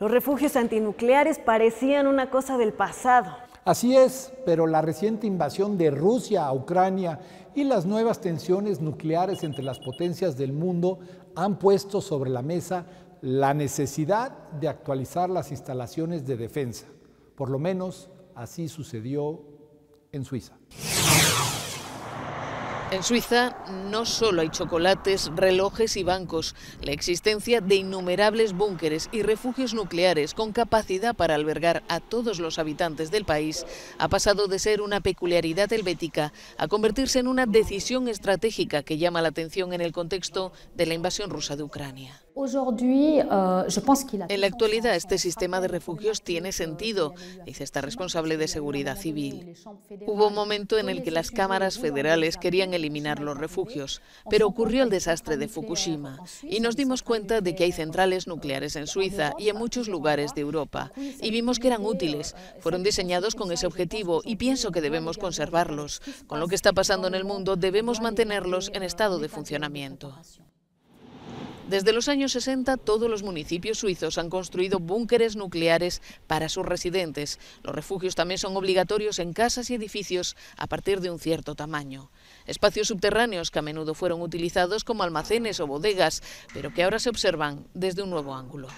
Los refugios antinucleares parecían una cosa del pasado. Así es, pero la reciente invasión de Rusia a Ucrania y las nuevas tensiones nucleares entre las potencias del mundo han puesto sobre la mesa la necesidad de actualizar las instalaciones de defensa. Por lo menos así sucedió en Suiza. En Suiza no solo hay chocolates, relojes y bancos, la existencia de innumerables búnkeres y refugios nucleares con capacidad para albergar a todos los habitantes del país ha pasado de ser una peculiaridad helvética a convertirse en una decisión estratégica que llama la atención en el contexto de la invasión rusa de Ucrania. Euh, en la actualidad este sistema de refugios tiene sentido, dice esta responsable de seguridad civil. Hubo un momento en el que las cámaras federales querían eliminar los refugios, pero ocurrió el desastre de Fukushima y nos dimos cuenta de que hay centrales nucleares en Suiza y en muchos lugares de Europa y vimos que eran euh, útiles, fueron diseñados con ese objetivo y pienso que debemos conservarlos. Con lo que está pasando en el mundo debemos mantenerlos en estado de funcionamiento. Desde los años 60, todos los municipios suizos han construido búnkeres nucleares para sus residentes. Los refugios también son obligatorios en casas y edificios a partir de un cierto tamaño. Espacios subterráneos que a menudo fueron utilizados como almacenes o bodegas, pero que ahora se observan desde un nuevo ángulo.